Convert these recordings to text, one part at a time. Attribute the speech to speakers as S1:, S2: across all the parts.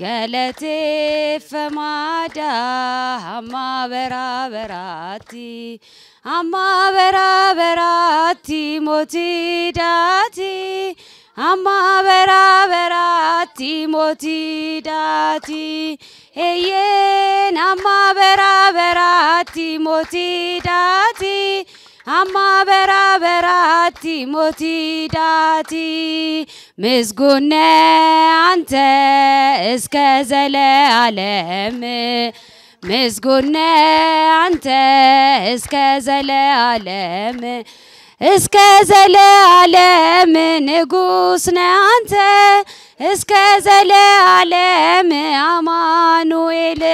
S1: ገለቴፈማዳ አማበራበራቲ አማበራበራቲ ሞቲዳቲ አማበራበራቲ ሞቲዳቲ ኤየን አማበራበራቲ ሞቲዳቲ አማበራበራቲ ሞቲዳቲ مسجونا عنتا اسكا زلا علام مسجونا عنتا اسكا زلا علام اسكا زلا علام نجوسنا عنتا اسكا زلا علام عمانويل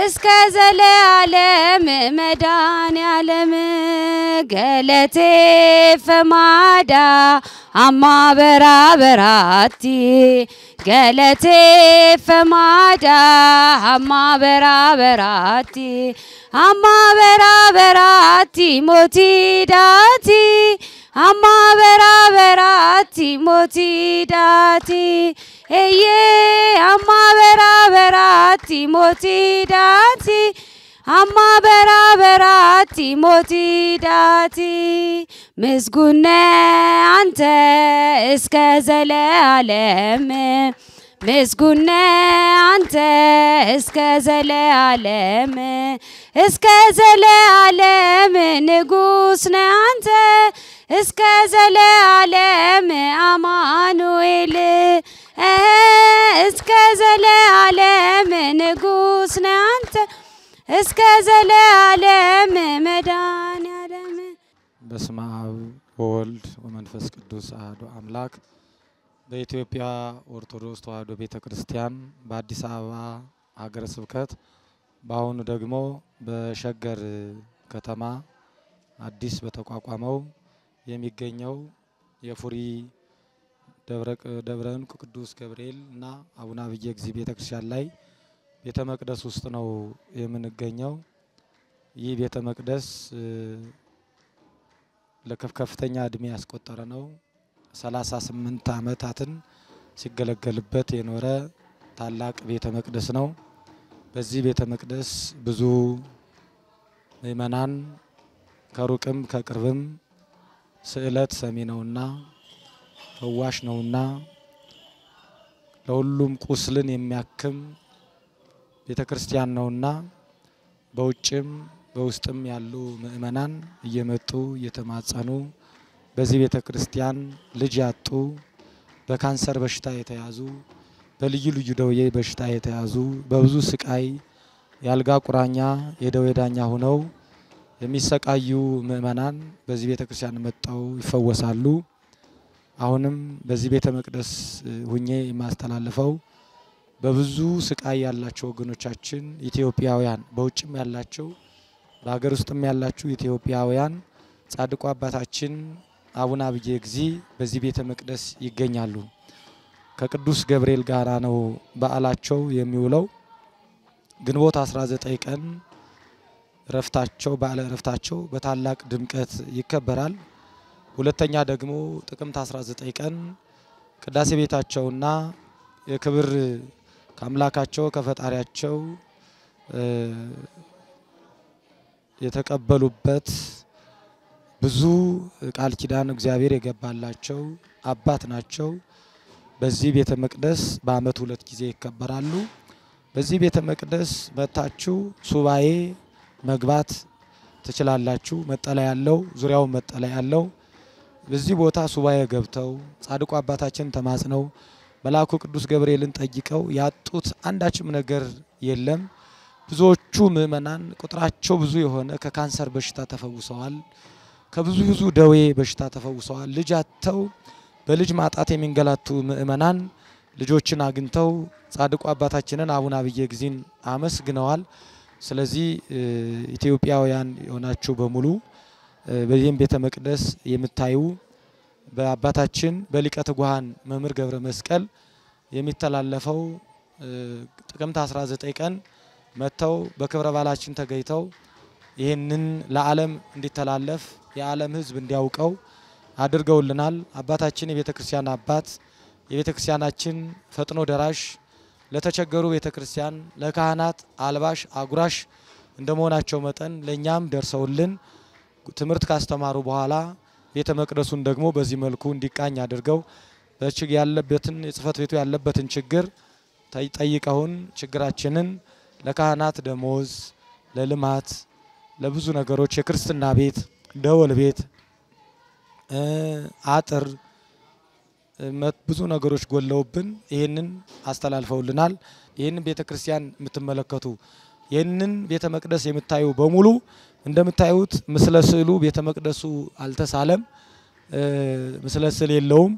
S1: እስከ ዘለዓለም ያለም ገለቴ ፈማዳ አማ በራ በራቲ ገለቴ ፈማዳ አማ በራ በራቲ አማ በራ በራቲ ሞቲ ዳቲ አማ በራ በራ ቲሞቲ ዳቲ ኤዬ አማ በራ በራ ቲሞቲ ዳቲ አማ በራ በራ ቲሞቲ ዳቲ ምስጉነ አንተ እስከ ዘለዓለም ምስጉነ አንተ እስከ ዘለዓለም እስከ ዘለዓለም ንጉሥ ነ አንተ እስከ ዘለዓለም አማኑኤል እስከ ዘለዓለም ንጉሥ ነ አንተ እስከ ዘለዓለም መድኃኔዓለም
S2: በስመ አብ ወወልድ ወመንፈስ ቅዱስ አሐዱ አምላክ በኢትዮጵያ ኦርቶዶክስ ተዋሕዶ ቤተ ክርስቲያን በአዲስ አበባ ሀገረ ስብከት በአሁኑ ደግሞ በሸገር ከተማ አዲስ በተቋቋመው የሚገኘው የፉሪ ደብረ ዕንቁ ቅዱስ ገብርኤል እና አቡነ አብየ እግዚእ ቤተ ክርስቲያን ላይ ቤተ መቅደስ ውስጥ ነው የምንገኘው። ይህ ቤተ መቅደስ ለከፍተኛ እድሜ ያስቆጠረ ነው። 38 ዓመታትን ሲገለገልበት የኖረ ታላቅ ቤተ መቅደስ ነው። በዚህ ቤተ መቅደስ ብዙ ምእመናን ከሩቅም ከቅርብም ስዕለት ሰሚ ነውና ፈዋሽ ነውና ለሁሉም ቁስልን የሚያክም ቤተ ክርስቲያን ነውና በውጭም በውስጥም ያሉ ምእመናን እየመጡ እየተማጸኑ በዚህ ቤተ ክርስቲያን ልጅ ያጡ፣ በካንሰር በሽታ የተያዙ፣ በልዩ ልዩ ደዌ በሽታ የተያዙ፣ በብዙ ስቃይ የአልጋ ቁራኛ የደዌ ዳኛ ሆነው የሚሰቃዩ ምእመናን በዚህ ቤተ ክርስቲያን መጥተው ይፈወሳሉ። አሁንም በዚህ ቤተ መቅደስ ሁኜ የማስተላልፈው በብዙ ስቃይ ያላቸው ወገኖቻችን ኢትዮጵያውያን በውጭም ያላቸው በሀገር ውስጥም ያላችሁ ኢትዮጵያውያን ጻድቁ አባታችን አቡነ አብዬ እግዚ በዚህ ቤተ መቅደስ ይገኛሉ። ከቅዱስ ገብርኤል ጋራ ነው በዓላቸው የሚውለው። ግንቦት 19 ቀን ረፍታቸው በዓለ ረፍታቸው በታላቅ ድምቀት ይከበራል። ሁለተኛ ደግሞ ጥቅምት 19 ቀን ቅዳሴ ቤታቸውና የክብር ከአምላካቸው ከፈጣሪያቸው የተቀበሉበት ብዙ ቃል ኪዳን እግዚአብሔር የገባላቸው አባት ናቸው። በዚህ ቤተ መቅደስ በዓመት ሁለት ጊዜ ይከበራሉ። በዚህ ቤተ መቅደስ መታችሁ ሱባኤ መግባት ትችላላችሁ። መጠለያ ያለው ዙሪያውን መጠለያ ያለው በዚህ ቦታ ሱባኤ ገብተው ጻድቁ አባታችን ተማጽነው መልአኩ ቅዱስ ገብርኤልን ጠይቀው ያጡት አንዳችም ነገር የለም። ብዙዎቹ ምእመናን ቁጥራቸው ብዙ የሆነ ከካንሰር በሽታ ተፈውሰዋል። ከብዙ ብዙ ደዌ በሽታ ተፈውሰዋል። ልጅ አጥተው በልጅ ማጣት የሚንገላቱ ምእመናን ልጆችን አግኝተው ጻድቁ አባታችንን አቡነ አብየ ጊዜን አመስግነዋል። ስለዚህ ኢትዮጵያውያን የሆናችሁ በሙሉ በዚህም ቤተ መቅደስ የምታዩ በአባታችን በሊቀ ትጉሃን መምህር ገብረ መስቀል የሚተላለፈው ጥቅምት 19 ቀን መጥተው በክብረ በዓላችን ተገኝተው ይህንን ለዓለም እንዲተላለፍ የዓለም ሕዝብ እንዲያውቀው አድርገውልናል። አባታችን የቤተ ክርስቲያን አባት የቤተ ክርስቲያናችን ፈጥኖ ደራሽ ለተቸገሩ ቤተ ክርስቲያን ለካህናት አልባሽ አጉራሽ እንደመሆናቸው መጠን ለእኛም ደርሰውልን ትምህርት ካስተማሩ በኋላ ቤተ መቅደሱን ደግሞ በዚህ መልኩ እንዲቃኝ አድርገው በችግ ያለበትን የጽህፈት ቤቱ ያለበትን ችግር ጠይቀውን ችግራችንን ለካህናት ደሞዝ፣ ለልማት፣ ለብዙ ነገሮች የክርስትና ቤት ደወል ቤት፣ አጥር ብዙ ነገሮች ጎለውብን ይህንን አስተላልፈውልናል። ይህንን ቤተ ክርስቲያን የምትመለከቱ ይህንን ቤተ መቅደስ የምታዩ በሙሉ እንደምታዩት ምስለ ስዕሉ ቤተ መቅደሱ አልተሳለም፣ ምስለ ስዕል የለውም።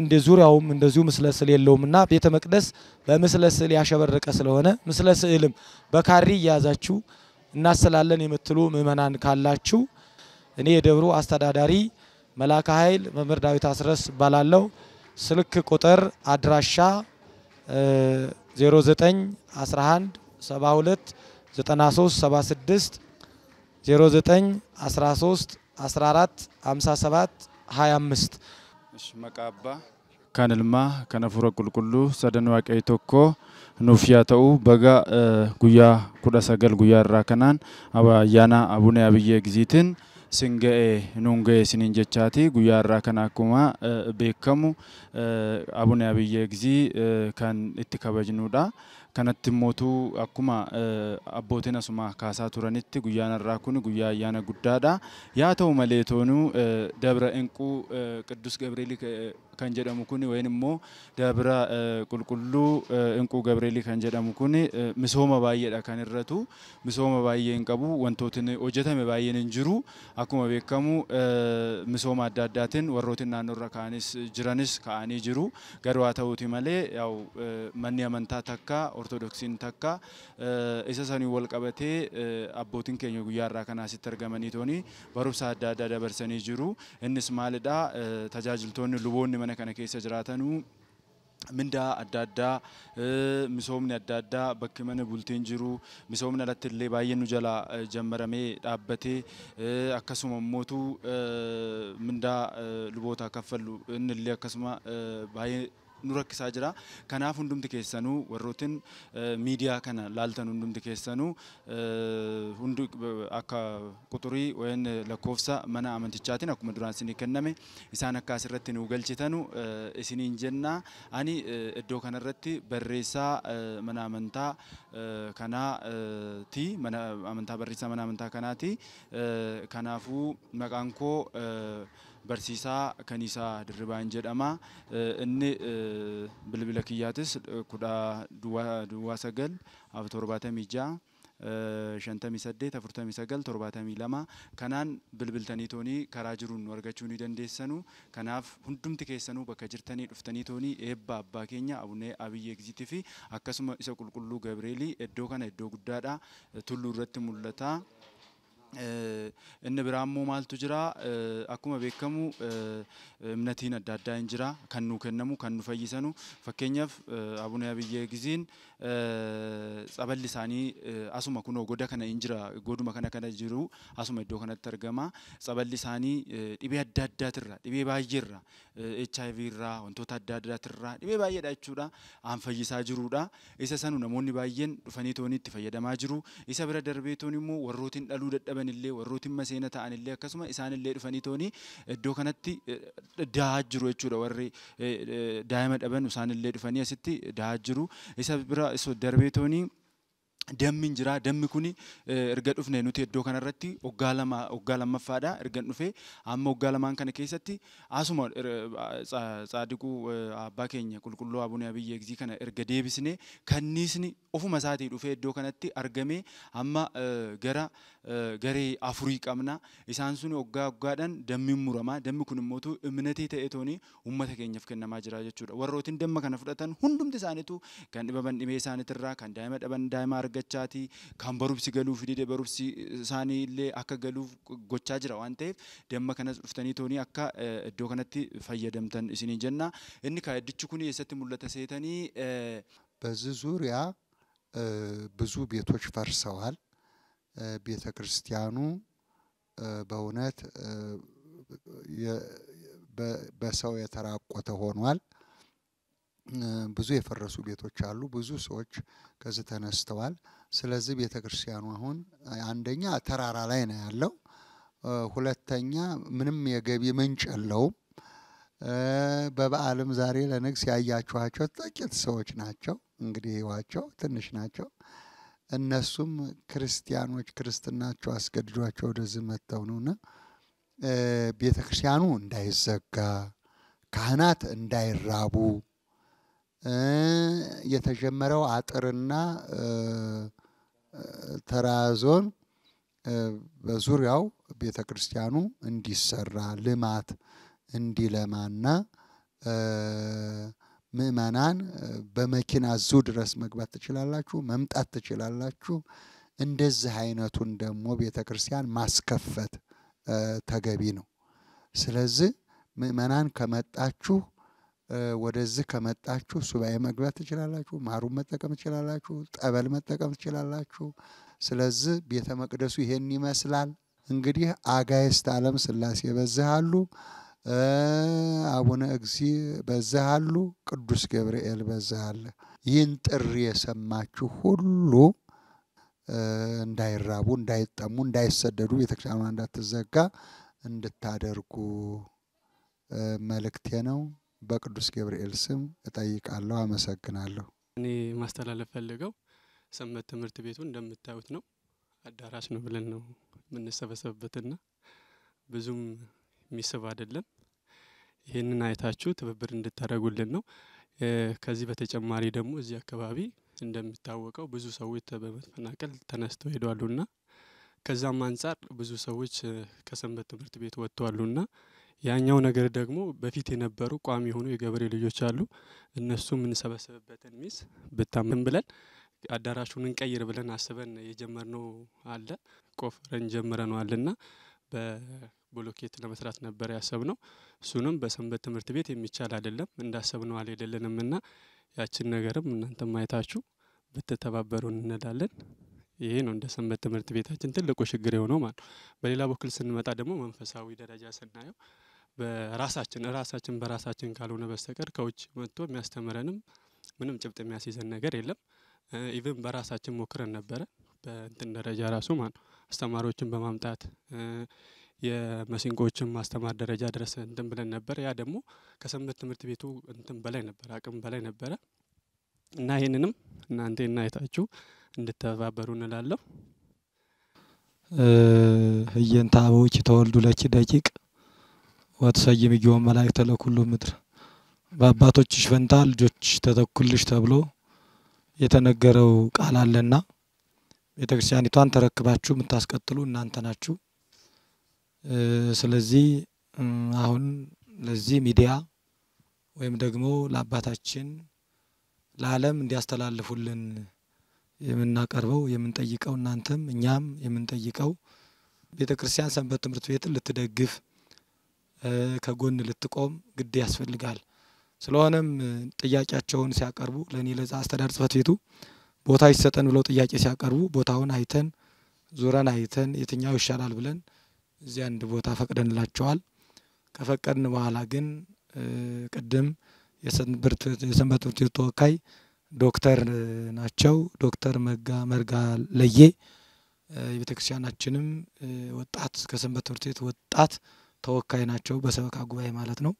S2: እንደ ዙሪያውም እንደዚሁ ምስለ ስዕል የለውም እና ቤተ መቅደስ በምስለ ስዕል ያሸበረቀ ስለሆነ ምስለ ስዕልም በካሪ እያያዛችሁ እናስላለን የምትሉ ምእመናን ካላችሁ እኔ የደብሩ አስተዳዳሪ መላከ ኃይል መምህር ዳዊት አስረስ እባላለሁ። ስልክ ቁጥር አድራሻ 0911729376 0913145725
S3: መቃባ ከንልማ ከነፉረ ቁልቁሉ ሰደን ዋቀይ ቶኮ ኑፍያ ተኡ በጋ ጉያ ኩዳ ሰገል ጉያ ራከናን አባያና አቡነ አብዬ ግዚትን sin ga'e nuun ga'e siniin jechaati guyyaa irraa kan akkuma beekamu abune abiyyi egzii kan itti kabajnudha. Kanatti immoo akkuma abbootiin asuma kaasaa turanitti guyyaan irraa kun guyyaa ayyaana guddaadha. Yaa ta'u malee toonuu dabra inquu qidduus Gabriel kan jedhamu kuni wayii immoo daabira qulqulluu Inquu Gabreelii kan jedhamu kuni misooma baay'eedha kan irratu misooma baay'een qabu wantootni hojjetame baay'een hin jiru akkuma beekamu misooma adda addaatiin warrootiin naannoorra ka'anis jiranis ka'anii jiru garuu haa ta'uuti malee yaa'u manni amantaa takka ortodoksiin takka isa sanii wal qabatee abbootiin keenya guyyaarraa kan asitti argamanii tooni barumsa adda addaa dabarsanii jiru innis maalidhaa tajaajiltoonni luboonni mana kana keessa jiraatanuu mindaa adda addaa misoomni adda addaa bakki mana bulteen jiru misoomni alatti illee baay'een nu jala jammaramee dhaabbatee akkasuma immootu mindaa luboota kaffallu inni illee akkasuma baay'ee nu rakkisaa jira. Kanaaf hundumti keessanuu warrootiin miidiyaa kana laaltan hundumti keessanuu hundi akka quxurii waan lakkoofsa mana amantichaatiin akkuma duraan isinii kenname isaan akka asirratti nu galchitanu isiniin jenna. Ani iddoo kanarratti barreessaa mana amantaa kanaati. Mana amantaa barreessaa mana amantaa kanaati. Kanaafuu maqaan koo barsiisaa Kaniisaa Dirribaan jedhama. Inni bilbila kiyyaatis kudhaa duwwaa sagal torbaatamii ja'a. shantamii saddeet afurtamii sagal torbaatamii lama kanaan bilbiltanii toonii karaa jiruun nu argachuu ni dandeessanu kanaaf hundumti keessanuu bakka jirtanii dhuftanii toonii eebba abbaa keenya abunee abiyyi egziitii fi akkasuma isa qulqulluu gabreelii iddoo kana iddoo guddaadha tulluu irratti mul'ata. inni biraa immoo maaltu jira akkuma beekamu imnatiin adda addaa hin jira kan nu kennamu kan nu fayyisanu fakkeenyaaf abune abiyyee gisiin tsaballi isaanii asuma kunoo goda kana hin jira goduma kana kana jiru asuma iddoo kanatti argama tsaballi isaanii dhibee adda addaatirra dhibee baay'eerra HIV irraa wantoota adda addaatirra dhibee baay'eedha jechuudha aan fayyisaa jirudha isa sanu namoonni baay'een dhufanii toonitti fayyadamaa jiru isa bira darbee toon immoo warrootiin dhaluu dadhaban dhabanillee warrooti maseenata anillee akkasuma isaanillee dhufanii tooni iddoo kanatti da'aa jiru jechuudha warri daa'ima dhaban isaanillee dhufanii asitti da'aa jiru isa bira darbee toonii Dammi jira. Dammi kuni erga dhufne nuti iddoo kanarratti waggaa lama waggaa lammaffaadha erga dhufee amma waggaa lamaan kana keessatti asuma tsaadiquu abbaa keenya qulqulluu abunee abiyyi egzii kana erga deebisnee kanniisni ofuma isaatii dhufee iddoo kanatti argamee amma gara garee afurii qabna isaan sun waggaa waggaadhaan dammiin murama dammi kun immootu imnatii ta'e tooni uummata keenyaaf kennamaa jira jechuudha warrootiin damma kana fudhatan hundumti isaaniitu kan dhibaban dhibee isaaniitirraa kan daa'ima dhaban daa'ima arga gochaatii kan barumsi galuuf dide barumsi isaanii illee akka galuuf gochaa jira waan ta'eef damma kanas dhuftanii toonii akka iddoo kanatti fayyadamtan isiniin jenna inni kaayaddichi kun eessatti mul'ata seetanii
S4: በዚህ ዙሪያ ብዙ ቤቶች ፈርሰዋል። ቤተ ክርስቲያኑ በእውነት በሰው የተራቆተ ሆኗል። ብዙ የፈረሱ ቤቶች አሉ። ብዙ ሰዎች ከዚህ ተነስተዋል። ስለዚህ ቤተ ክርስቲያኑ አሁን አንደኛ ተራራ ላይ ነው ያለው፣ ሁለተኛ ምንም የገቢ ምንጭ የለውም። በበዓልም ዛሬ ለንግስ ያያችኋቸው ጥቂት ሰዎች ናቸው። እንግዲህ ህይዋቸው ትንሽ ናቸው። እነሱም ክርስቲያኖች ክርስትናቸው አስገድዷቸው ወደዚህ መጥተው ነውና ቤተ ክርስቲያኑ እንዳይዘጋ ካህናት እንዳይራቡ የተጀመረው አጥርና ተራዞን በዙሪያው ቤተ ክርስቲያኑ እንዲሰራ ልማት እንዲለማና ምእመናን በመኪና ዙ ድረስ መግባት ትችላላችሁ፣ መምጣት ትችላላችሁ። እንደዚህ አይነቱን ደግሞ ቤተ ክርስቲያን ማስከፈት ተገቢ ነው። ስለዚህ ምእመናን ከመጣችሁ ወደዚህ ከመጣችሁ ሱባኤ መግባት ትችላላችሁ፣ ማሩን መጠቀም ትችላላችሁ፣ ጠበል መጠቀም ትችላላችሁ። ስለዚህ ቤተ መቅደሱ ይሄን ይመስላል። እንግዲህ አጋይስት ዓለም ሥላሴ በዚህ አሉ፣ አቡነ እግዚ በዚህ አሉ፣ ቅዱስ ገብርኤል በዚህ አለ። ይህን ጥሪ የሰማችሁ ሁሉ እንዳይራቡ፣ እንዳይጠሙ፣ እንዳይሰደዱ ቤተክርስቲያኗ እንዳትዘጋ እንድታደርጉ መልእክቴ ነው። በቅዱስ ገብርኤል ስም እጠይቃለሁ። አመሰግናለሁ።
S5: እኔ ማስተላለፍ ፈልገው ሰንበት ትምህርት ቤቱ እንደምታዩት ነው። አዳራሽ ነው ብለን ነው የምንሰበሰብበትና ብዙም የሚስብ አይደለም። ይህንን አይታችሁ ትብብር እንድታደርጉልን ነው። ከዚህ በተጨማሪ ደግሞ እዚህ አካባቢ እንደሚታወቀው ብዙ ሰዎች በመፈናቀል ተነስተው ሄደዋሉና ከዛም አንጻር ብዙ ሰዎች ከሰንበት ትምህርት ቤት ወጥተዋሉና ያኛው ነገር ደግሞ በፊት የነበሩ ቋሚ የሆኑ የገበሬ ልጆች አሉ። እነሱ የምንሰበስብበትን ሚስ ብታምን ብለን አዳራሹን እንቀይር ብለን አስበን የጀመርነው አለ። ቆፍረን ጀምረነዋል እና በብሎኬት ለመስራት ነበር ያሰብነው። እሱንም በሰንበት ትምህርት ቤት የሚቻል አይደለም እንዳሰብነው አልሄደልንም እና ያችን ነገርም እናንተ ማየታችሁ ብትተባበሩ እንላለን። ይሄ ነው እንደ ሰንበት ትምህርት ቤታችን ትልቁ ችግር የሆነው ማለት ነው። በሌላ በኩል ስንመጣ ደግሞ መንፈሳዊ ደረጃ ስናየው በራሳችን ራሳችን በራሳችን ካልሆነ በስተቀር ከውጭ መጥቶ የሚያስተምረንም ምንም ጭብጥ የሚያስይዘን ነገር የለም። ኢቭን በራሳችን ሞክረን ነበረ በእንትን ደረጃ ራሱ ማ አስተማሪዎችን በማምጣት የመሲንቆችን ማስተማር ደረጃ ድረስ እንትን ብለን ነበር ያ ደግሞ ከሰንበት ትምህርት ቤቱ እንትን በላይ ነበር አቅም በላይ ነበረ። እና ይሄንንም እናንተና አይታችሁ እንድተባበሩ እንላለሁ።
S2: ህየንተ ተወልዱ ለኪ ደቂቅ ወትሰይም ጊዮን መላእክተ ለኩሉ ምድር በአባቶችሽ ፈንታ ልጆች ተተኩልሽ ተብሎ የተነገረው ቃል አለና ቤተ ክርስቲያኒቷን ተረክባችሁ የምታስቀጥሉ እናንተ ናችሁ። ስለዚህ አሁን ለዚህ ሚዲያ ወይም ደግሞ ለአባታችን ለዓለም እንዲያስተላልፉልን የምናቀርበው የምንጠይቀው እናንተም እኛም የምንጠይቀው ቤተ ክርስቲያን ሰንበት ትምህርት ቤትን ልትደግፍ ከጎን ልትቆም ግድ ያስፈልጋል። ስለሆነም ጥያቄያቸውን ሲያቀርቡ ለእኔ ለዛ አስተዳደር ጽሕፈት ቤቱ ቦታ ይሰጠን ብለው ጥያቄ ሲያቀርቡ ቦታውን አይተን ዙረን አይተን የትኛው ይሻላል ብለን እዚህ አንድ ቦታ ፈቅደንላቸዋል። ከፈቀድን በኋላ ግን ቅድም የሰንበት ትምህርት ቤት ተወካይ ዶክተር ናቸው። ዶክተር መርጋ ለየ የቤተክርስቲያናችንም ወጣት ከሰንበት ትምህርት ቤት ወጣት ተወካይ ናቸው በሰበካ ጉባኤ ማለት ነው።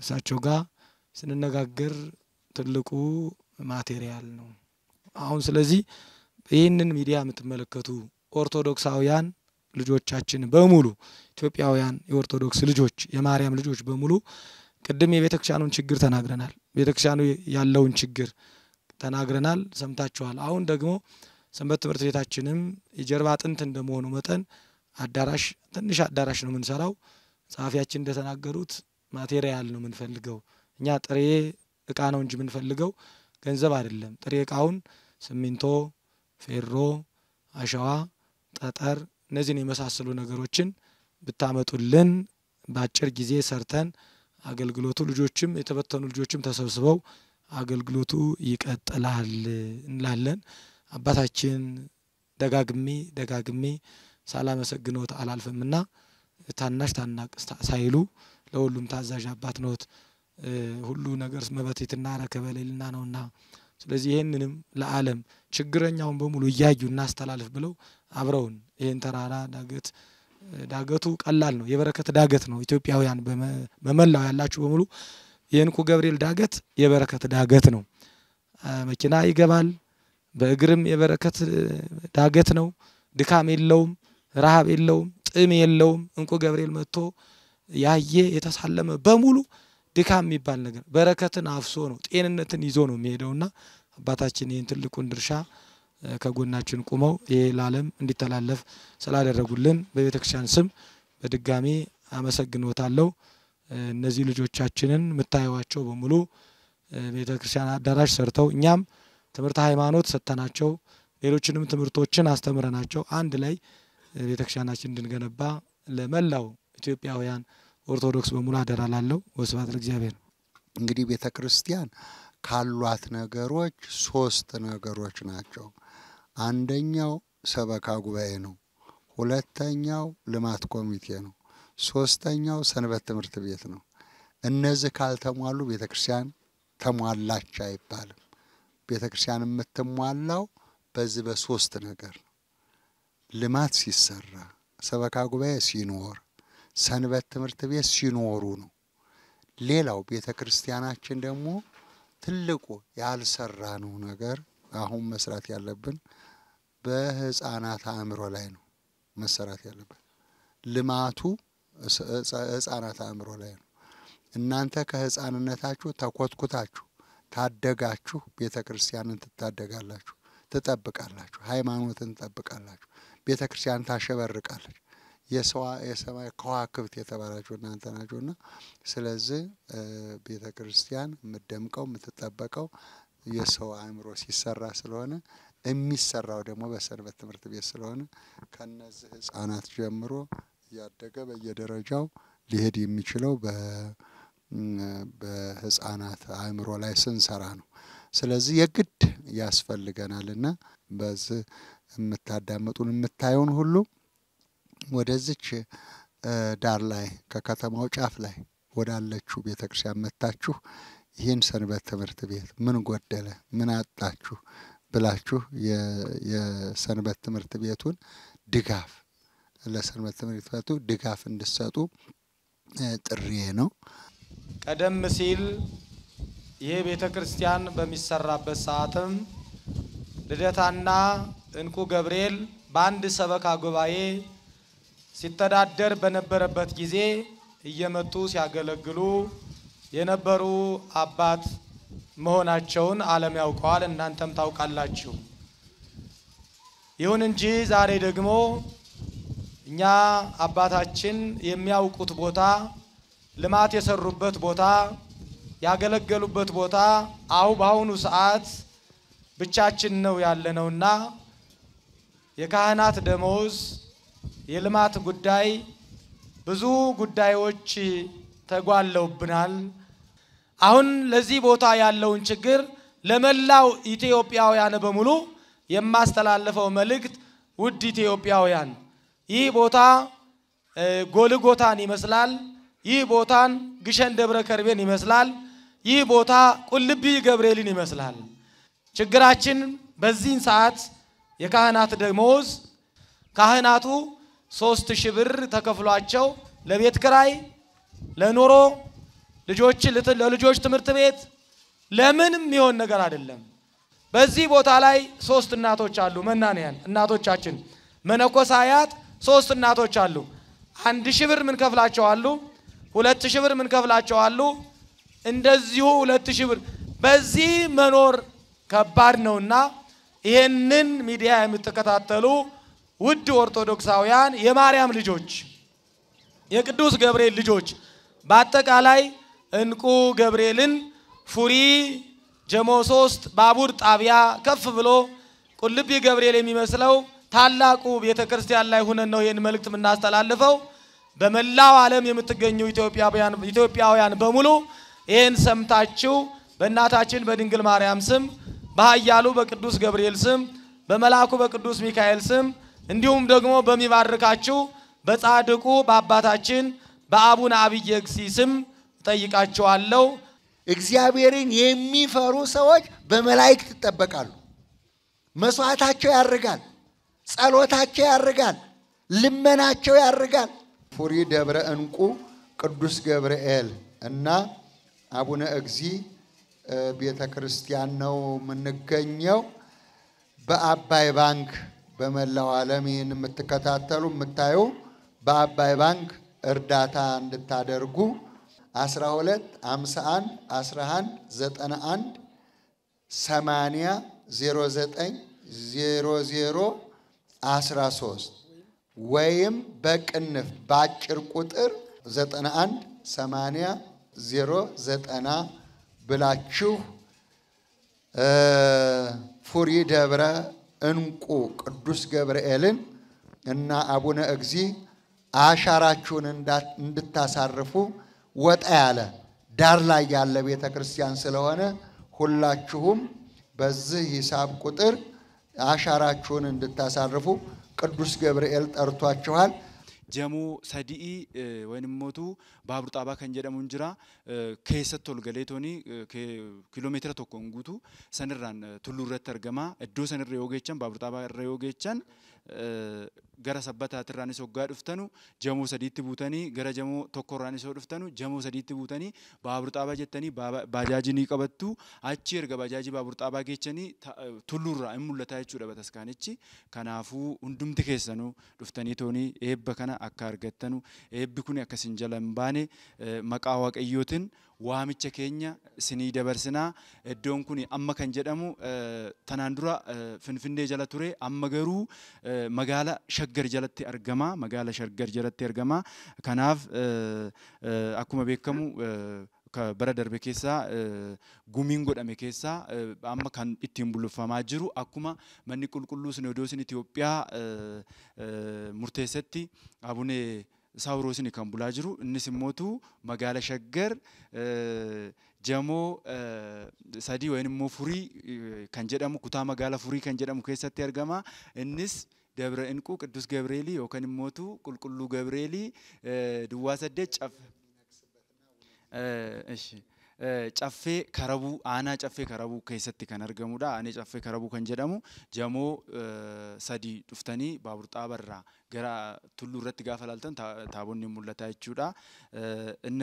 S2: እሳቸው ጋር ስንነጋገር ትልቁ ማቴሪያል ነው። አሁን ስለዚህ ይህንን ሚዲያ የምትመለከቱ ኦርቶዶክሳውያን ልጆቻችን በሙሉ ኢትዮጵያውያን የኦርቶዶክስ ልጆች የማርያም ልጆች በሙሉ ቅድም የቤተክርስቲያኑን ችግር ተናግረናል። ቤተክርስቲያኑ ያለውን ችግር ተናግረናል፣ ሰምታችኋል። አሁን ደግሞ ሰንበት ትምህርት ቤታችንም የጀርባ አጥንት እንደመሆኑ መጠን አዳራሽ ትንሽ አዳራሽ ነው የምንሰራው። ጸሐፊያችን እንደተናገሩት ማቴሪያል ነው የምንፈልገው። እኛ ጥሬ እቃ ነው እንጂ የምንፈልገው ገንዘብ አይደለም። ጥሬ እቃውን ሲሚንቶ፣ ፌሮ፣ አሸዋ፣ ጠጠር እነዚህን የመሳሰሉ ነገሮችን ብታመጡልን በአጭር ጊዜ ሰርተን አገልግሎቱ ልጆችም የተበተኑ ልጆችም ተሰብስበው አገልግሎቱ ይቀጥላል እንላለን። አባታችን ደጋግሜ ደጋግሜ ሳላመሰግኖት አላልፍምና ታናሽ ታናቅ ሳይሉ ለሁሉም ታዛዥ አባት ኖት። ሁሉ ነገር መበቴትና ረከበሌልና ነውና ስለዚህ ይህንንም ለዓለም ችግረኛውን በሙሉ እያዩ እናስተላልፍ ብለው አብረውን ይህን ተራራ ዳገት ዳገቱ ቀላል ነው፣ የበረከት ዳገት ነው። ኢትዮጵያውያን በመላው ያላችሁ በሙሉ የእንቁ ገብርኤል ዳገት የበረከት ዳገት ነው። መኪና ይገባል። በእግርም የበረከት ዳገት ነው። ድካም የለውም። ረሃብ የለውም፣ ጥም የለውም። እንቁ ገብርኤል መጥቶ ያየ የተሳለመ በሙሉ ድካም የሚባል ነገር በረከትን አፍሶ ነው ጤንነትን ይዞ ነው የሚሄደውና አባታችን ይህን ትልቁን ድርሻ ከጎናችን ቁመው ይህ ለዓለም እንዲተላለፍ ስላደረጉልን በቤተ ክርስቲያን ስም በድጋሚ አመሰግኖታለሁ። እነዚህ ልጆቻችንን የምታየዋቸው በሙሉ ቤተ ክርስቲያን አዳራሽ ሰርተው እኛም ትምህርት ሃይማኖት ሰጥተናቸው ሌሎችንም ትምህርቶችን አስተምረናቸው አንድ ላይ ቤተክርስቲያናችን እንድንገነባ ለመላው ኢትዮጵያውያን ኦርቶዶክስ በሙሉ አደራ
S4: ላለው። ወስብሐት ለእግዚአብሔር። እንግዲህ ቤተ ክርስቲያን ካሏት ነገሮች ሶስት ነገሮች ናቸው። አንደኛው ሰበካ ጉባኤ ነው። ሁለተኛው ልማት ኮሚቴ ነው። ሶስተኛው ሰንበት ትምህርት ቤት ነው። እነዚህ ካልተሟሉ ቤተ ክርስቲያን ተሟላች አይባልም። ቤተ ክርስቲያን የምትሟላው በዚህ በሶስት ነገር ልማት ሲሰራ፣ ሰበካ ጉባኤ ሲኖር፣ ሰንበት ትምህርት ቤት ሲኖሩ ነው። ሌላው ቤተ ክርስቲያናችን ደግሞ ትልቁ ያልሰራ ነው ነገር አሁን መስራት ያለብን በህፃናት አእምሮ ላይ ነው መሰራት ያለብን። ልማቱ ህፃናት አእምሮ ላይ ነው። እናንተ ከህፃንነታችሁ ተኮትኩታችሁ ታደጋችሁ፣ ቤተ ክርስቲያንን ትታደጋላችሁ፣ ትጠብቃላችሁ፣ ሃይማኖትን ትጠብቃላችሁ። ቤተ ክርስቲያን ታሸበርቃለች። የሰዋ የሰማይ ከዋክብት የተባላችሁ እናንተ ናችሁና፣ ስለዚህ ቤተ ክርስቲያን የምደምቀው የምትጠበቀው የሰው አእምሮ ሲሰራ ስለሆነ የሚሰራው ደግሞ በሰንበት ትምህርት ቤት ስለሆነ ከነዚህ ህጻናት ጀምሮ እያደገ በየደረጃው ሊሄድ የሚችለው በህጻናት አእምሮ ላይ ስንሰራ ነው። ስለዚህ የግድ ያስፈልገናልና በዚህ የምታዳምጡን የምታየውን ሁሉ ወደዚች ዳር ላይ ከከተማው ጫፍ ላይ ወዳለችው ቤተ ክርስቲያን መጥታችሁ ይህን ሰንበት ትምህርት ቤት ምን ጎደለ፣ ምን አጣችሁ ብላችሁ የሰንበት ትምህርት ቤቱን ድጋፍ ለሰንበት ትምህርት ቤቱ ድጋፍ እንድሰጡ ጥሪዬ ነው።
S2: ቀደም ሲል ይሄ ቤተ ክርስቲያን በሚሰራበት ሰዓትም ልደታና እንኩ ገብርኤል በአንድ ሰበካ ጉባኤ ሲተዳደር በነበረበት ጊዜ እየመጡ ሲያገለግሉ የነበሩ አባት መሆናቸውን ዓለም ያውቀዋል፣ እናንተም ታውቃላችሁ። ይሁን እንጂ ዛሬ ደግሞ እኛ አባታችን የሚያውቁት ቦታ ልማት የሰሩበት ቦታ ያገለገሉበት ቦታ አሁ በአሁኑ ሰዓት ብቻችን ነው ያለነውና የካህናት ደመወዝ፣ የልማት ጉዳይ፣ ብዙ ጉዳዮች ተጓለውብናል። አሁን ለዚህ ቦታ ያለውን ችግር ለመላው ኢትዮጵያውያን በሙሉ የማስተላለፈው መልእክት ውድ ኢትዮጵያውያን ይህ ቦታ ጎልጎታን ይመስላል። ይህ ቦታን ግሸን ደብረ ከርቤን ይመስላል። ይህ ቦታ ቁልቢ ገብርኤልን ይመስላል። ችግራችን በዚህን ሰዓት የካህናት ደሞዝ ካህናቱ ሶስት ሺህ ብር ተከፍሏቸው ለቤት ክራይ፣ ለኑሮ ልጆች ለልጆች ትምህርት ቤት ለምንም የሚሆን ነገር አይደለም። በዚህ ቦታ ላይ ሶስት እናቶች አሉ። መናንያን እናቶቻችን መነኮሳያት ሶስት እናቶች አሉ። አንድ ሺህ ብር ምን ከፍላቸው አሉ። ሁለት ሺህ ብር ምን ከፍላቸው አሉ። እንደዚሁ ሁለት ሺህ ብር በዚህ መኖር ከባድ ነውና ይህንን ሚዲያ የምትከታተሉ ውድ ኦርቶዶክሳውያን የማርያም ልጆች፣ የቅዱስ ገብርኤል ልጆች በአጠቃላይ እንቁ ገብርኤልን ፉሪ ጀሞ ሶስት ባቡር ጣቢያ ከፍ ብሎ ቁልቢ ገብርኤል የሚመስለው ታላቁ ቤተ ክርስቲያን ላይ ሁነን ነው ይህን መልእክት የምናስተላልፈው። በመላው ዓለም የምትገኙ ኢትዮጵያውያን በሙሉ ይህን ሰምታችሁ በእናታችን በድንግል ማርያም ስም በኃያሉ በቅዱስ ገብርኤል ስም በመልአኩ በቅዱስ ሚካኤል ስም እንዲሁም ደግሞ በሚባርካችሁ በጻድቁ በአባታችን በአቡነ አብየ እግዚ
S4: ስም እጠይቃችኋለሁ። እግዚአብሔርን የሚፈሩ ሰዎች በመላእክት ይጠበቃሉ። መስዋዕታቸው ያርጋል፣ ጸሎታቸው ያርጋል፣ ልመናቸው ያርጋል። ፉሪ ደብረ እንቁ ቅዱስ ገብርኤል እና አቡነ እግዚ ቤተ ክርስቲያን ነው የምንገኘው። በአባይ ባንክ በመላው ዓለም ይህን የምትከታተሉ የምታዩ በአባይ ባንክ እርዳታ እንድታደርጉ 12 51 11 91 80 09 00 13 ወይም በቅንፍ በአጭር ቁጥር 91 80 0 ብላችሁ ፉሪ ደብረ እንቁ ቅዱስ ገብርኤልን እና አቡነ እግዚ አሻራችሁን እንድታሳርፉ ወጣ ያለ ዳር ላይ ያለ ቤተ ክርስቲያን ስለሆነ ሁላችሁም በዚህ ሂሳብ ቁጥር አሻራችሁን እንድታሳርፉ ቅዱስ ገብርኤል ጠርቷችኋል።
S3: jamoo sadii wayni mootu baabur xaabaa kan jedhamuun jira keessatti ol galee tooni kiiloomeetira tokkoon guutu sanirraan tulluu irratti argama. Iddoo sanirra yoo geechan baabur xaabaa irra yoo geechan gara sabbataa irraanis hoggaa dhuftanu jamoo sadiitti buutanii gara jamoo tokko irraanis hoo dhuftanu jamoo sadiitti buutanii baabur xaabaa jettanii baajaajii ni qabattu achi erga baajaajii baabur xaabaa geechanii tullurraa hin mul'ata jechuudha bataskaanichi kanaafuu hundumti keessanuu dhuftanii toonii eebba kana akka argattanu eebbi kun akkasiin jala hin baane maqaa waaqayyootiin waamicha keenya sinii dabarsinaa iddoon kun amma kan jedhamu tanaan dura finfinnee jala ture amma garuu magaala shaggar Shaggar jalatti argama magaala Shaggar jalatti argama kanaaf akkuma beekamu bara darbe keessaa gumiin godhame keessaa amma kan ittiin bullufamaa jiru akkuma manni qulqulluu sinodoosiin Itoophiyaa murteessatti abune saawuroosiin kan bulaa jiru innis immootu magaala shaggar jamoo sadii wayin immoo furii kan jedhamu kutaa magaala furii kan jedhamu keessatti argama innis ደብረ እንቁ ቅዱስ ገብርኤል ዮከን ሞቱ ቁልቁሉ ገብርኤል ድዋ ሰደ ጨፍ እሺ ጨፌ ከረቡ አና ጨፌ ከረቡ ከሰት ከን አርገሙዳ አኔ ጨፌ ከረቡ ከን ጀደሙ ጀሞ ሰዲ ዱፍተኒ ባቡር ጣበራ ገራ ቱሉ ረት ጋፈላልተን ታቦኒ ሙለታ ቹዳ እን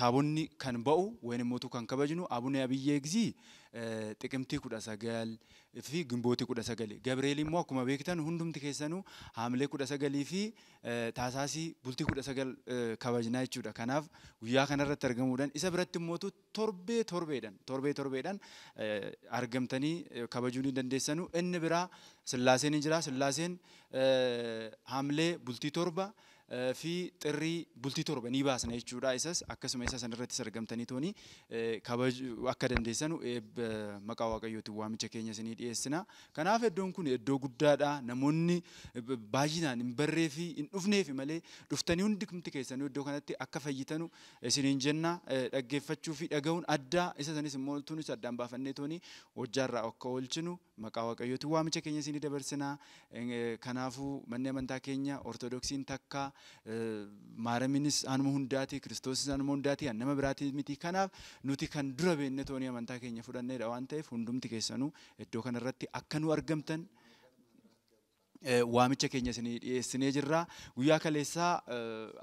S3: ታቦኒ ከን በኡ ወይንም ሞቱ ከን ከበጅኑ አቡነ አብዬ ጊዜ ጥቅምቲ ኩዳ ሰገል fi gimbootii kudha sagali. Gabreelii immoo akkuma beektan hundumti keessanuu haamilee kudha sagalii fi taasaasii bultii kudha sagal kabajnaa jechuudha. Kanaaf guyyaa kanarratti argamuudhaan isa biratti immootu torbee torbeedhaan torbee torbeedhaan argamtanii kabajuu ni dandeessanu. Inni biraa Sillaaseen ni jira. Sillaaseen haamilee bultii torba. fi xirrii bultii torban ni baasna jechuudha. Isas akkasuma isa sanarratti sargamtanii tooni akka dandeessanu eebba maqaa waaqayyootiin waamicha keenya isinii dhiyeessina. Kanaaf iddoon kun iddoo guddaadha. Namoonni baay'inaan hin barree fi hin dhufneef malee dhuftanii hundumti keessanuu iddoo kanatti akka fayyitanu isiniin jenna. Dhaggeeffachuu fi dhaga'uun addaa isa sanis immoo tunis addaan baafannee tooni hojjaarraa akka oolchinu maqaa waaqayyootiin waamicha keenya isinii dabarsina. Kanaafuu manni amantaa keenya Ortodoksiin takka maaraminis anuma hundaati kiristoosis anuma hundaati annama biraati miti kanaaf nuti kan dura beenne toonii amantaa keenya fudhanneedha waan ta'eef hundumti keessanuu iddoo kanarratti akka nu argamtan waamicha keenya isinii dhiyeessinee jirra. Guyyaa kaleessaa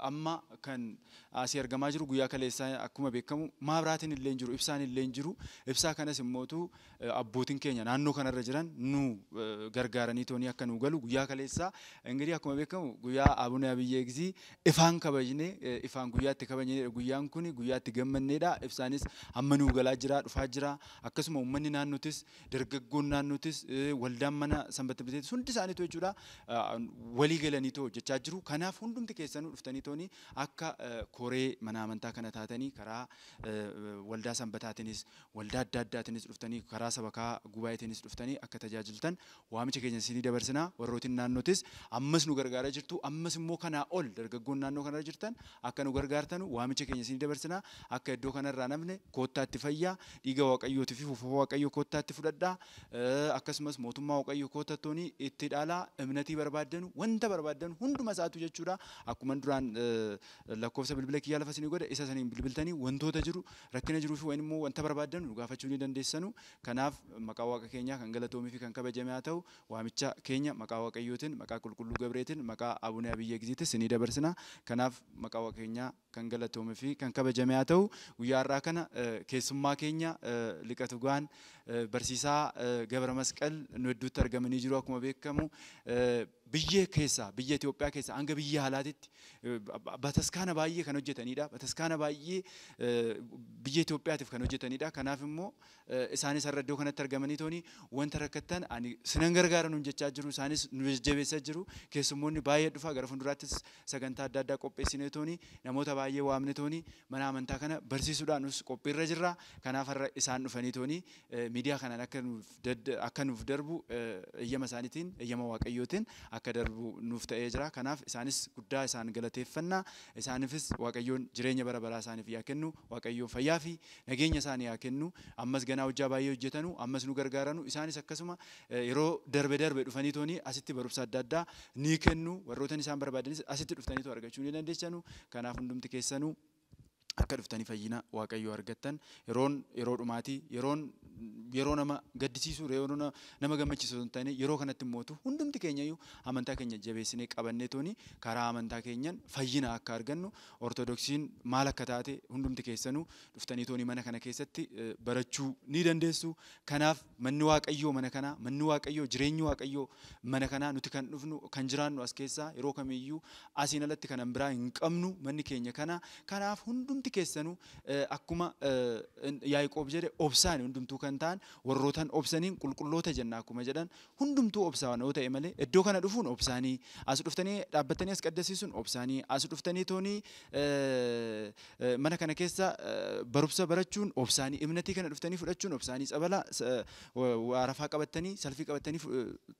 S3: amma kan asii argamaa jiru guyyaa kaleessaa akkuma beekamu maabiraatiin illee jiru ibsaan illee jiru ibsaa kanas immootu abbootiin keenya naannoo kanarra jiran nu gargaaranii toonii akka nu galu guyyaa kaleessaa ingirii akkuma beekamu guyyaa abuna abiyyee gisii ifaan kabajne ifaan guyyaatti kabajne guyyaan kun guyyaatti gammannedha ibsaanis amma nu galaa jira dhufaa jira akkasuma uummanni naannootis dargaggoon naannootis waldaan mana sanbata biteeti hundi isaaniitu jechuudha dha. Walii galaniitoo hojjechaa jiru. Kanaaf hundumti keessanuu dhuftanii tooni akka koree mana amantaa kana taatanii karaa waldaa sanbataatiinis waldaa adda addaatiinis dhuftanii karaa sabakaa gubaa'eetiinis dhuftanii akka tajaajiltan waamicha keenya isinii dabarsinaa warrootiin naannootis ammas nu gargaaraa jirtu ammas immoo kanaa ol dargaggoon naannoo kanarra jirtan akka nu gargaartan waamicha keenya isinii dabarsinaa akka iddoo kanarraa namne koottaatti fayyaa dhiiga waaqayyootii fi fuufa waaqayyoo koottaatti fudhadhaa akkasumas mootummaa waaqayyoo koottattoonii itti dhaalaa እምነት ይበርባደኑ ወንተ በርባደኑ ሁንዱ መሳቱ ጀቹዳ አኩመን ዱራን ለኮብሰ ብልብለ ኪያለፈሲኒ ጎደ እሰሰኒ ብልብልተኒ ወንቶ ተጅሩ ረክነ ጅሩ ወይንሞ ወንተ በርባደኑ ጋፈቹኒ ደንደሰኑ ከናፍ መቃዋቀ ኬኛ ከንገለቶሚ ፊ ከንከበ ጀሚያተው ዋምቻ ኬኛ መቃዋቀዩትን መቃ ቁልቁሉ ገብሬትን መቃ አቡነ አብየ ጊዜት ስኒ ደበርስና ከናፍ kan galatoomee fi kan haa ta'u guyyaa har'aa kana keessummaa keenya liqa tugaan barsiisaa Gabra Masqal nu hedduutti argamanii jiru akkuma beekamu. biyya keessaa biyya Itoophiyaa keessaa hanga biyya alaatitti bataskaana baay'ee kan hojjetanidha. Bataskaana baay'ee biyya Itoophiyaatiif kan hojjetanidha. Kanaaf immoo isaanis har'a iddoo kanatti argamanii tooni wanta rakkattan ani sinan gargaaranuun jechaa jiru isaanis nu jajjabeessaa jiru keessummoonni baay'ee dhufa gara fuulduraattis sagantaa adda addaa qopheessinee tooni namoota baay'ee waamne tooni mana amantaa kana barsiisuudhaan nus qophiirra jirra. Kanaaf har'a isaan dhufanii tooni miidiyaa kanaan akka nuuf darbu eeyyama isaaniitiin eeyyama waaqayyootiin akka darbu nuuf ta'ee jira. Kanaaf isaanis guddaa isaan galateeffannaa. isaaniifis Waaqayyoon jireenya bara baraa isaaniif yaa kennu, Waaqayyoon fayyaa fi nageenya isaanii yaa kennu, ammas ganaa hojjaa baay'ee hojjetanu, ammas nu gargaaranu. Isaanis akkasuma yeroo darbe darbe dhufanii tooni asitti barumsa adda addaa ni kennu. Warrootan isaan barbaadanis asitti dhuftaniitu argachuu ni dandeessanu. Kanaaf hundumti keessanuu akka dhuftanii fayyina waaqayyoo argattan yeroon yeroo dhumaatii yeroon yeroo nama gaddisiisu yeroo nama gammachiisu ta'anii yeroo kanatti mootu hundumti keenya iyyuu amantaa keenya jabeessinee qabannee tooni karaa amantaa keenyan fayyina akka argannu ortodoksiin maal akka taate hundumti keessanuu dhuftanii tooni mana kana keessatti barachuu ni dandeessu kanaaf manni waaqayyoo mana kanaa manni waaqayyoo jireenyi waaqayyoo mana kanaa nuti kan dhufnu kan jiraannu as keessaa yeroo kamiyyuu asiin alatti kanan biraa hin qabnu manni keenya kanaa kanaaf hundumti hundi keessanuu akkuma Yaayiqoob jedhe obsaan hundumtuu kan ta'an warrootan obsaniin qulqulloota jenna akkuma jedhan hundumtuu obsaanoo ta'e malee iddoo kana dhufuun obsaanii as dhuftanii dhaabbatanii as qaddasiisuun obsaanii as dhuftanii toonii mana kana keessa barumsa barachuun obsaanii imnatii kana dhuftanii fudhachuun obsaanii cabalaa waarafaa qabattanii salfii qabattanii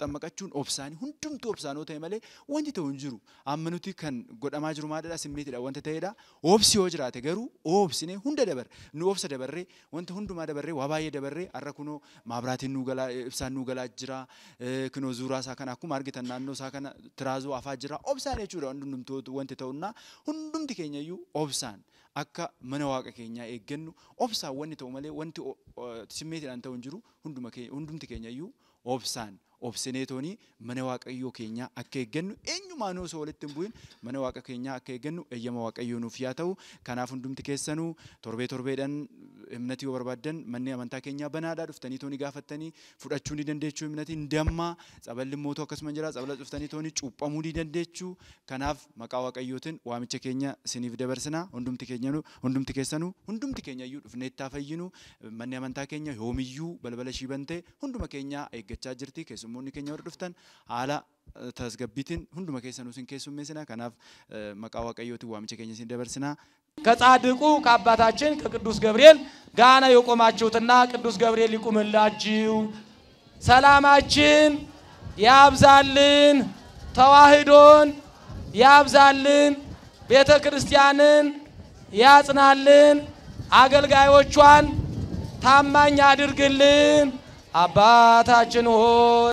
S3: xammaqachuun obsaanii hundumtuu obsaanoo ta'e malee wanti ta'u hin jiru amma nuti kan godhamaa jiru maadhaadha simmiitidha wanta ta'edha obsi yoo jiraate garuu. garuu oobsine hunda dabarre nu obsa dabarree wanta hundumaa dabarree waa baay'ee dabarree har'a kunoo maabiraatiin nu galaa ibsaan nu galaa jira kunoo zuuraa isaa kana akkuma argitan naannoo isaa kana tiraazoo afaa jira obsaan jechuudha hundumtootu wanti ta'unnaa hundumti keenyayyuu obsaan akka mana waaqa keenyaa eeggannu obsaan wanni ta'u malee wanti simmeetiidhaan ta'u hin jiru hundumti keenyayyuu obsaan obsineetoni mana waaqayyoo keenyaa akka eeggannu eenyumaanuu osoo walitti hin bu'in mana waaqa keenyaa akka eeggannu eeyyama waaqayyoo nuuf yaa ta'u kanaaf hundumti keessanuu torbee torbeedhaan እምነት yoo barbaadan manni amantaa keenyaa banaadhaa dhuftanii tooni gaafattanii fudhachuu ni dandeechuu himnati hin dammaa caballi immoo akkasuma jira cabala dhuftanii tooni cuuphamuu ni dandeechuu kanaaf maqaa waaqayyootiin waamicha keenya isiniif dabarsinaa hundumti keenya hundumti keessanuu hundumti keenya iyyuu dhufneettaa fayyinu manni amantaa keenya yoomiyyuu balbala shii bantee hunduma keenya eeggachaa jirti keessummoonni keenya warra dhuftan haala tasgabbiitiin hunduma keessanuu isin keessummeessina kanaaf maqaa waaqayyootiin waamicha keenya isin dabarsinaa ከጻድቁ ከአባታችን ከቅዱስ ገብርኤል ጋና የቆማችሁትና ቅዱስ ገብርኤል
S2: ይቁምላችሁ፣ ሰላማችን ያብዛልን፣ ተዋህዶን ያብዛልን፣ ቤተ ክርስቲያንን ያጽናልን፣ አገልጋዮቿን ታማኝ አድርግልን። አባታችን ሆይ